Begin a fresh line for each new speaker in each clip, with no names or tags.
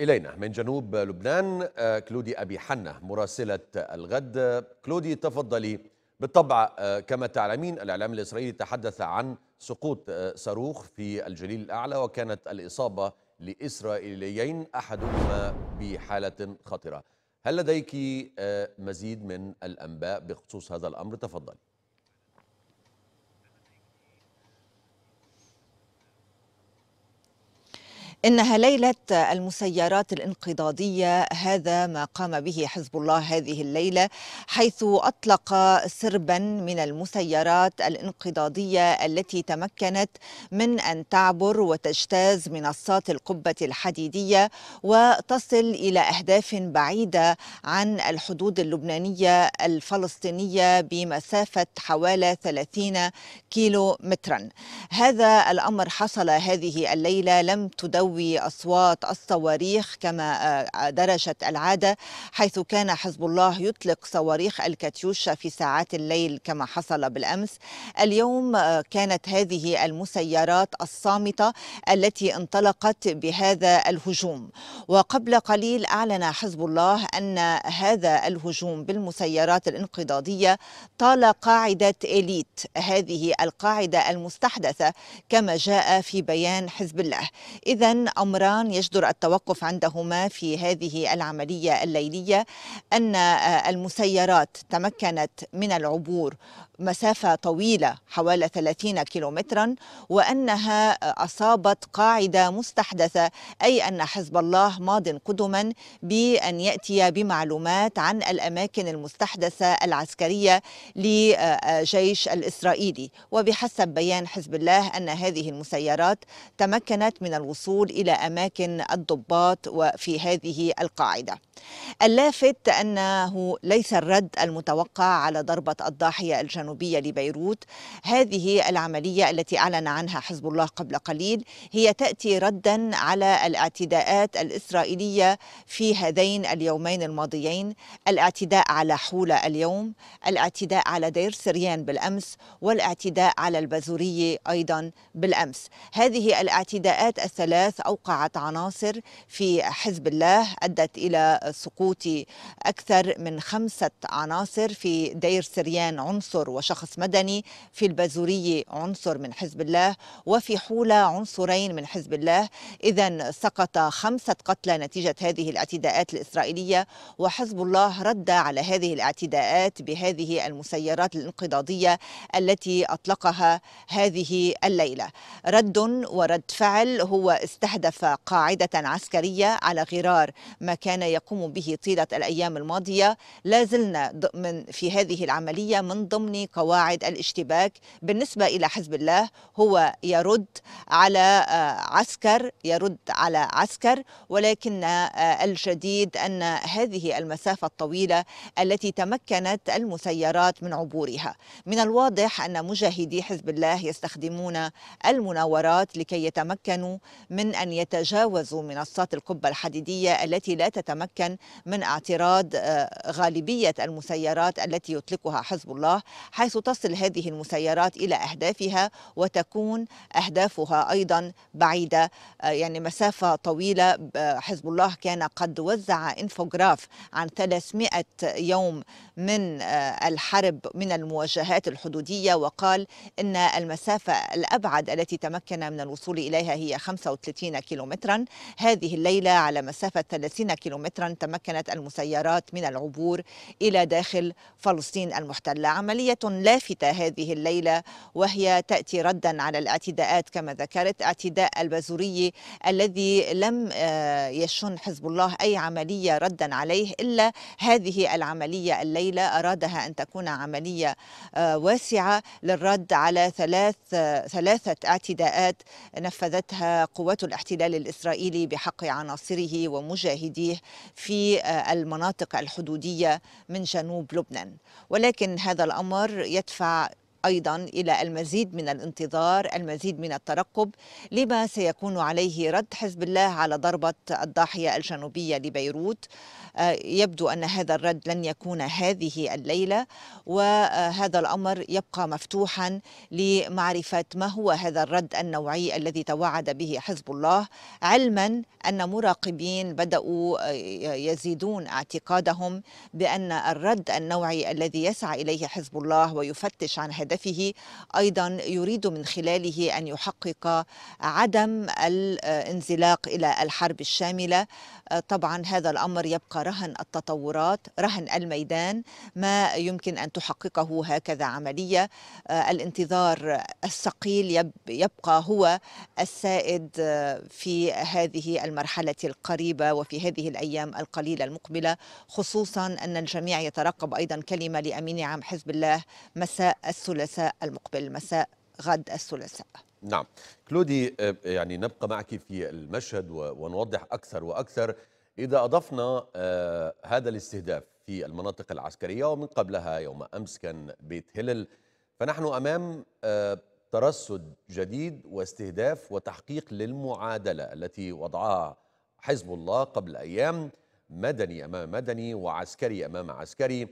إلينا من جنوب لبنان آه، كلودي أبي حنة مراسلة الغد كلودي تفضلي بالطبع آه، كما تعلمين الإعلام الإسرائيلي تحدث عن سقوط آه، صاروخ في الجليل الأعلى وكانت الإصابة لإسرائيليين أحدهما بحالة خطرة هل لديك مزيد من الأنباء بخصوص هذا الأمر تفضلي
إنها ليلة المسيرات الانقضاضية هذا ما قام به حزب الله هذه الليلة حيث أطلق سربا من المسيرات الانقضاضية التي تمكنت من أن تعبر وتجتاز منصات القبة الحديدية وتصل إلى أهداف بعيدة عن الحدود اللبنانية الفلسطينية بمسافة حوالي 30 كيلو مترا هذا الأمر حصل هذه الليلة لم تدور تروي أصوات الصواريخ كما آه، درجت العادة حيث كان حزب الله يطلق صواريخ الكاتيوشا في ساعات الليل كما حصل بالأمس اليوم آه، كانت هذه المسيرات الصامتة التي انطلقت بهذا الهجوم وقبل قليل أعلن حزب الله أن هذا الهجوم بالمسيرات الانقضاضية طال قاعدة إليت هذه القاعدة المستحدثة كما جاء في بيان حزب الله إذا امران يجدر التوقف عندهما في هذه العمليه الليليه ان المسيرات تمكنت من العبور مسافة طويلة حوالي 30 كيلومترا وأنها أصابت قاعدة مستحدثة أي أن حزب الله ماض قدما بأن يأتي بمعلومات عن الأماكن المستحدثة العسكرية لجيش الإسرائيلي وبحسب بيان حزب الله أن هذه المسيرات تمكنت من الوصول إلى أماكن الضباط وفي هذه القاعدة اللافت أنه ليس الرد المتوقع على ضربة الضاحية الجنوبية الجنوبية لبيروت هذه العملية التي أعلن عنها حزب الله قبل قليل هي تأتي ردا على الاعتداءات الإسرائيلية في هذين اليومين الماضيين الاعتداء على حولة اليوم الاعتداء على دير سريان بالأمس والاعتداء على البازورية أيضا بالأمس هذه الاعتداءات الثلاث أوقعت عناصر في حزب الله أدت إلى سقوط أكثر من خمسة عناصر في دير سريان عنصر و وشخص مدني في البازورية عنصر من حزب الله وفي حولة عنصرين من حزب الله إذا سقط خمسة قتلى نتيجة هذه الاعتداءات الإسرائيلية وحزب الله رد على هذه الاعتداءات بهذه المسيرات الانقضاضية التي أطلقها هذه الليلة رد ورد فعل هو استهدف قاعدة عسكرية على غرار ما كان يقوم به طيلة الأيام الماضية لا زلنا في هذه العملية من ضمن قواعد الاشتباك بالنسبة إلى حزب الله هو يرد على آه، عسكر يرد على عسكر ولكن آه، الجديد أن هذه المسافة الطويلة التي تمكنت المسيرات من عبورها من الواضح أن مجاهدي حزب الله يستخدمون المناورات لكي يتمكنوا من أن يتجاوزوا منصات القبة الحديدية التي لا تتمكن من اعتراض آه، غالبية المسيرات التي يطلقها حزب الله حيث تصل هذه المسيرات إلى أهدافها وتكون أهدافها أيضا بعيدة آه، يعني مسافة طويلة آه، حزب الله كان قد وزع انفوغراف عن 300 يوم من آه، الحرب من المواجهات الحدودية وقال إن المسافة الأبعد التي تمكن من الوصول إليها هي 35 كيلومترا هذه الليلة على مسافة 30 كيلومترا تمكنت المسيرات من العبور إلى داخل فلسطين المحتلة عملية لافتة هذه الليلة وهي تأتي ردا على الاعتداءات كما ذكرت اعتداء البازوري الذي لم آه، يشن حزب الله أي عملية ردا عليه إلا هذه العملية الليلة أرادها أن تكون عملية آه، واسعة للرد على ثلاث ثلاثة اعتداءات نفذتها قوات الاحتلال الإسرائيلي بحق عناصره ومجاهديه في آه، المناطق الحدودية من جنوب لبنان ولكن هذا الأمر يدفع أيضا إلى المزيد من الانتظار المزيد من الترقب لما سيكون عليه رد حزب الله على ضربة الضاحية الجنوبية لبيروت آه، يبدو أن هذا الرد لن يكون هذه الليلة وهذا الأمر يبقى مفتوحا لمعرفة ما هو هذا الرد النوعي الذي توعد به حزب الله علما أن مراقبين بدأوا آه، يزيدون اعتقادهم بأن الرد النوعي الذي يسعى إليه حزب الله ويفتش عن هذا هدفه ايضا يريد من خلاله ان يحقق عدم الانزلاق الى الحرب الشامله طبعا هذا الامر يبقى رهن التطورات رهن الميدان ما يمكن ان تحققه هكذا عمليه الانتظار الثقيل يبقى هو السائد في هذه المرحله القريبه وفي هذه الايام القليله المقبله خصوصا ان الجميع يترقب ايضا كلمه لامين عام حزب الله مساء الثلاثاء الثلاثاء المقبل مساء غد الثلاثاء
نعم كلودي آه، يعني نبقى معك في المشهد ونوضح أكثر وأكثر إذا أضفنا آه، هذا الاستهداف في المناطق العسكرية ومن قبلها يوم أمس كان بيت هلل فنحن أمام آه، ترصد جديد واستهداف وتحقيق للمعادلة التي وضعها حزب الله قبل أيام مدني أمام مدني وعسكري أمام عسكري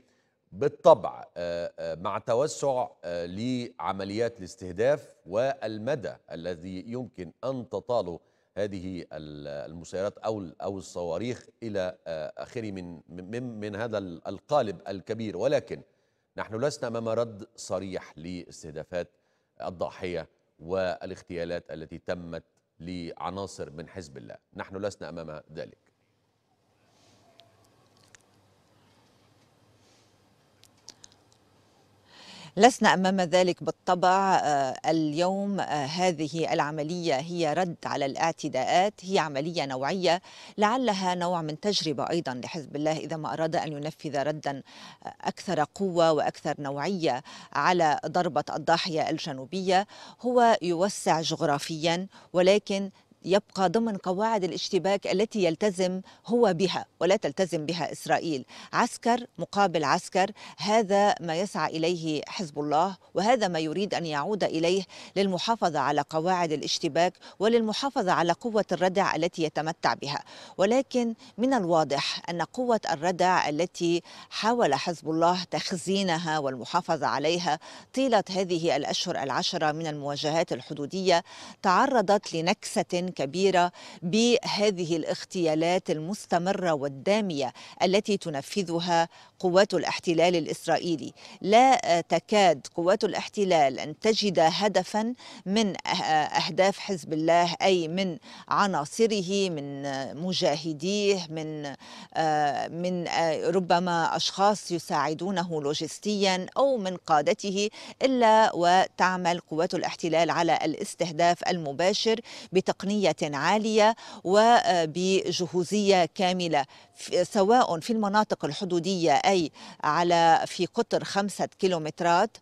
بالطبع آه، آه، مع توسع آه، لعمليات الاستهداف والمدى الذي يمكن أن تطاله هذه المسيرات أو أو الصواريخ إلى آخره من, من من هذا القالب الكبير ولكن نحن لسنا أمام رد صريح لاستهدافات الضاحية والاغتيالات التي تمت لعناصر من حزب الله نحن لسنا أمام ذلك
لسنا امام ذلك بالطبع آه، اليوم آه، هذه العمليه هي رد على الاعتداءات هي عمليه نوعيه لعلها نوع من تجربه ايضا لحزب الله اذا ما اراد ان ينفذ ردا آه، اكثر قوه واكثر نوعيه على ضربه الضاحيه الجنوبيه هو يوسع جغرافيا ولكن يبقى ضمن قواعد الاشتباك التي يلتزم هو بها ولا تلتزم بها اسرائيل، عسكر مقابل عسكر هذا ما يسعى اليه حزب الله وهذا ما يريد ان يعود اليه للمحافظه على قواعد الاشتباك وللمحافظه على قوه الردع التي يتمتع بها، ولكن من الواضح ان قوه الردع التي حاول حزب الله تخزينها والمحافظه عليها طيله هذه الاشهر العشره من المواجهات الحدوديه تعرضت لنكسه كبيرة بهذه الاغتيالات المستمرة والدامية التي تنفذها قوات الاحتلال الإسرائيلي لا آه، تكاد قوات الاحتلال أن تجد هدفا من آه، آه، أهداف حزب الله أي من عناصره من مجاهديه من من ربما أشخاص يساعدونه لوجستيا أو من قادته إلا وتعمل قوات الاحتلال على الاستهداف المباشر بتقنية عالية وبجهوزية كاملة سواء في المناطق الحدودية أي على في قطر خمسة كيلومترات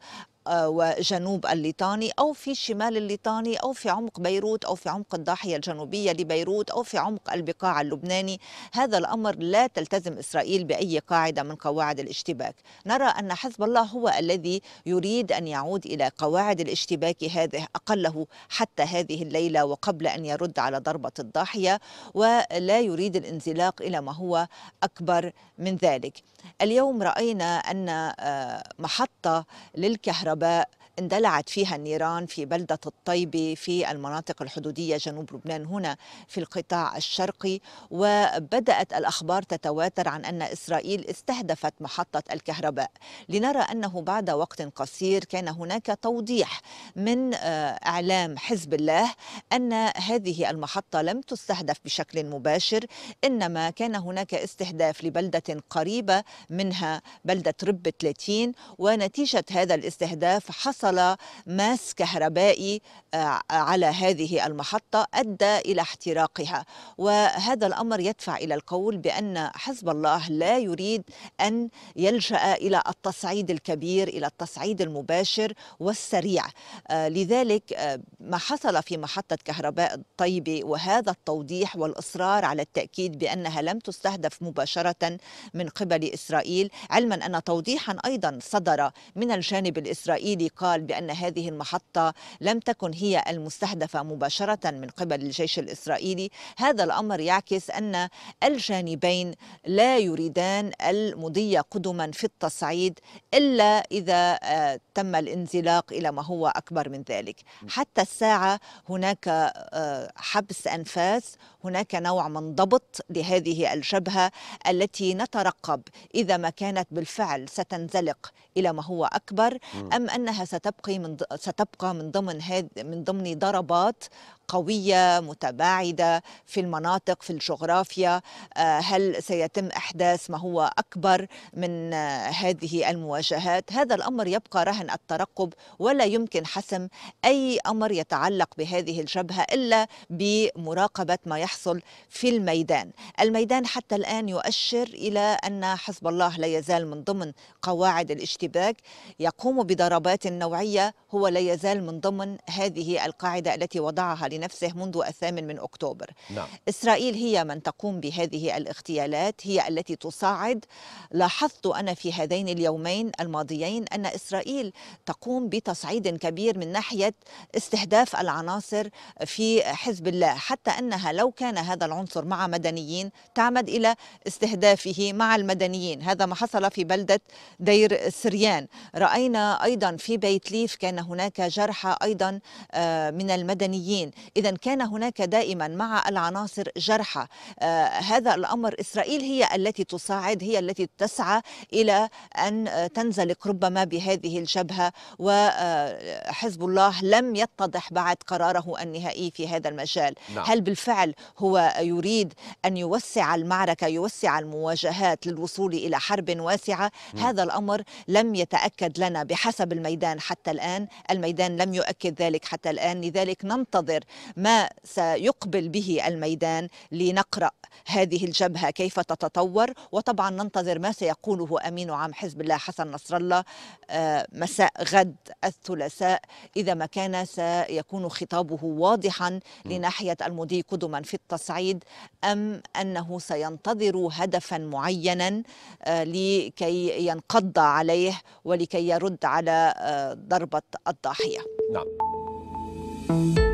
وجنوب الليطاني أو في شمال الليطاني أو في عمق بيروت أو في عمق الضاحية الجنوبية لبيروت أو في عمق البقاع اللبناني هذا الأمر لا تلتزم إسرائيل بأي قاعدة من قواعد الاشتباك نرى أن حزب الله هو الذي يريد أن يعود إلى قواعد الاشتباك هذه أقله حتى هذه الليلة وقبل أن يرد على ضربة الضاحية ولا يريد الانزلاق إلى ما هو أكبر من ذلك اليوم رأينا أن آه، محطة للكهرباء about اندلعت فيها النيران في بلدة الطيبة في المناطق الحدودية جنوب لبنان هنا في القطاع الشرقي وبدأت الأخبار تتواتر عن أن إسرائيل استهدفت محطة الكهرباء لنرى أنه بعد وقت قصير كان هناك توضيح من آه، إعلام حزب الله أن هذه المحطة لم تستهدف بشكل مباشر إنما كان هناك استهداف لبلدة قريبة منها بلدة رب 30 ونتيجة هذا الاستهداف حصل حصل ماس كهربائي آه، على هذه المحطة أدى إلى احتراقها وهذا الأمر يدفع إلى القول بأن حزب الله لا يريد أن يلجأ إلى التصعيد الكبير إلى التصعيد المباشر والسريع آه، لذلك آه، ما حصل في محطة كهرباء الطيبة وهذا التوضيح والإصرار على التأكيد بأنها لم تستهدف مباشرة من قبل إسرائيل علما أن توضيحا أيضا صدر من الجانب الإسرائيلي قال قال بأن هذه المحطة لم تكن هي المستهدفة مباشرة من قبل الجيش الإسرائيلي هذا الأمر يعكس أن الجانبين لا يريدان المضي قدما في التصعيد إلا إذا آه، تم الانزلاق إلى ما هو أكبر من ذلك حتى الساعة هناك آه، حبس أنفاس هناك نوع من ضبط لهذه الجبهة التي نترقب إذا ما كانت بالفعل ستنزلق إلى ما هو أكبر أم أنها ست ستبقى من ستبقى من ضمن هذه من ضمن ضربات قوية متباعدة في المناطق في الجغرافيا آه، هل سيتم إحداث ما هو أكبر من آه، هذه المواجهات هذا الأمر يبقى رهن الترقب ولا يمكن حسم أي أمر يتعلق بهذه الجبهة إلا بمراقبة ما يحصل في الميدان الميدان حتى الآن يؤشر إلى أن حزب الله لا يزال من ضمن قواعد الاشتباك يقوم بضربات نوعية هو لا يزال من ضمن هذه القاعدة التي وضعها لنفسه منذ الثامن من أكتوبر نعم. إسرائيل هي من تقوم بهذه الاغتيالات هي التي تساعد لاحظت أنا في هذين اليومين الماضيين أن إسرائيل تقوم بتصعيد كبير من ناحية استهداف العناصر في حزب الله حتى أنها لو كان هذا العنصر مع مدنيين تعمد إلى استهدافه مع المدنيين هذا ما حصل في بلدة دير سريان رأينا أيضا في بيت ليف كان هناك جرحى أيضا آه، من المدنيين إذا كان هناك دائما مع العناصر جرحى آه، هذا الأمر إسرائيل هي التي تساعد هي التي تسعى إلى أن تنزلق ربما بهذه الجبهة وحزب الله لم يتضح بعد قراره النهائي في هذا المجال نعم. هل بالفعل هو يريد أن يوسع المعركة يوسع المواجهات للوصول إلى حرب واسعة م. هذا الأمر لم يتأكد لنا بحسب الميدان حتى الآن الميدان لم يؤكد ذلك حتى الآن لذلك ننتظر ما سيقبل به الميدان لنقرأ هذه الجبهة كيف تتطور وطبعا ننتظر ما سيقوله أمين عام حزب الله حسن نصر الله آه، مساء غد الثلاثاء إذا ما كان سيكون خطابه واضحا لناحية المضي قدما في التصعيد أم أنه سينتظر هدفا معينا آه، لكي ينقض عليه ولكي يرد على آه، ضربة الضاحية
نعم.